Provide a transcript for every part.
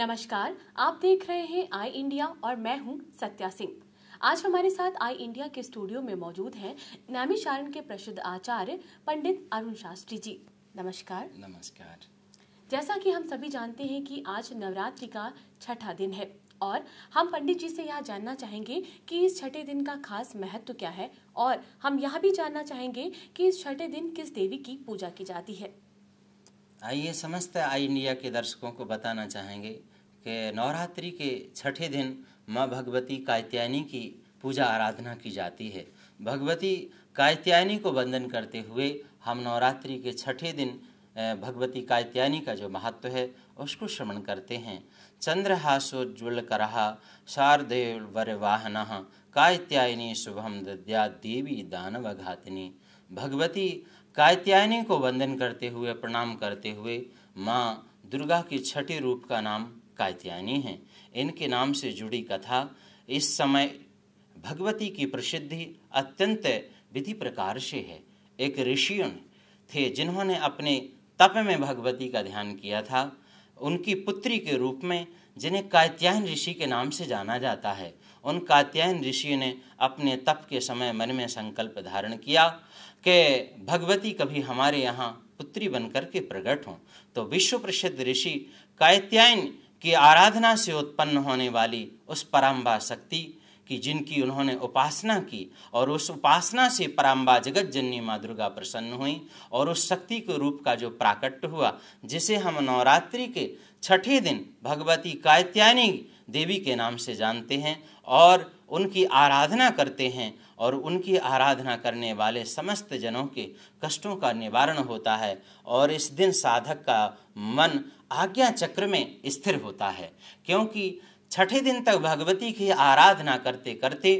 नमस्कार आप देख रहे हैं आई इंडिया और मैं हूं सत्या सिंह आज हमारे साथ आई इंडिया के स्टूडियो में मौजूद हैं नैमी शारण के प्रसिद्ध आचार्य पंडित अरुण शास्त्री जी नमस्कार नमस्कार जैसा कि हम सभी जानते हैं कि आज नवरात्रि का छठा दिन है और हम पंडित जी से यह जानना चाहेंगे कि इस छठे दिन का खास महत्व क्या है और हम यह भी जानना चाहेंगे कि इस छठे दिन किस देवी की पूजा की जाती है आइए समस्त आई इंडिया के दर्शकों को बताना चाहेंगे कि नवरात्रि के छठे दिन माँ भगवती कात्यायनी की पूजा आराधना की जाती है भगवती कात्यायनी को वंदन करते हुए हम नवरात्रि के छठे दिन भगवती कात्यायनी का जो महत्व है उसको श्रवण करते हैं चंद्रहासोज्ज्वल करहा शारदेव वर वाहन कात्यायनी शुभम दद्या देवी दानव घातिनी भगवती कायत्यायनी को वंदन करते हुए प्रणाम करते हुए माँ दुर्गा के छठे रूप का नाम कायत्यायनी है इनके नाम से जुड़ी कथा इस समय भगवती की प्रसिद्धि अत्यंत विधि प्रकार से है एक ऋषियों थे जिन्होंने अपने तप में भगवती का ध्यान किया था उनकी पुत्री के रूप में जिन्हें कात्यायन ऋषि के नाम से जाना जाता है उन कात्यायन ऋषि ने अपने तप के समय मन में संकल्प धारण किया कि भगवती कभी हमारे यहाँ पुत्री बनकर के प्रकट हों तो विश्व प्रसिद्ध ऋषि कात्यायन की आराधना से उत्पन्न होने वाली उस परम्बा शक्ति कि जिनकी उन्होंने उपासना की और उस उपासना से पराम्बा जगत जननी माँ दुर्गा प्रसन्न हुई और उस शक्ति के रूप का जो प्राकट्य हुआ जिसे हम नवरात्रि के छठे दिन भगवती कायत्यायनी देवी के नाम से जानते हैं और उनकी आराधना करते हैं और उनकी आराधना करने वाले समस्त जनों के कष्टों का निवारण होता है और इस दिन साधक का मन आज्ञा चक्र में स्थिर होता है क्योंकि छठे दिन तक भगवती की आराधना करते करते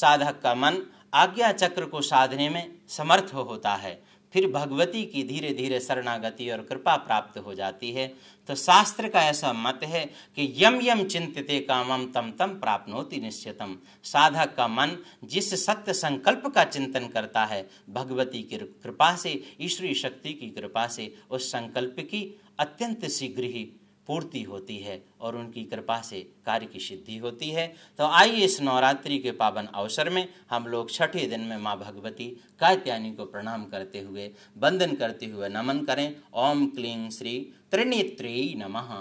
साधक का मन आज्ञा चक्र को साधने में समर्थ होता है फिर भगवती की धीरे धीरे शरणागति और कृपा प्राप्त हो जाती है तो शास्त्र का ऐसा मत है कि यम यम चिंतते कामम तम तम प्राप्त निश्चितम साधक का मन जिस सत्य संकल्प का चिंतन करता है भगवती की कृपा से ईश्वरी शक्ति की कृपा से उस संकल्प की अत्यंत शीघ्र ही पूर्ति होती है और उनकी कृपा से कार्य की सिद्धि होती है तो आइए इस नवरात्रि के पावन अवसर में हम लोग छठे दिन में माँ भगवती कात्यायनी को प्रणाम करते हुए वंदन करते हुए नमन करें ओम क्लीं श्री त्रिनेत्री नमः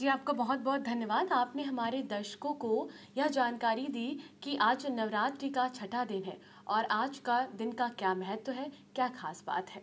जी आपका बहुत बहुत धन्यवाद आपने हमारे दर्शकों को यह जानकारी दी कि आज नवरात्रि का छठा दिन है और आज का दिन का क्या महत्व है क्या खास बात है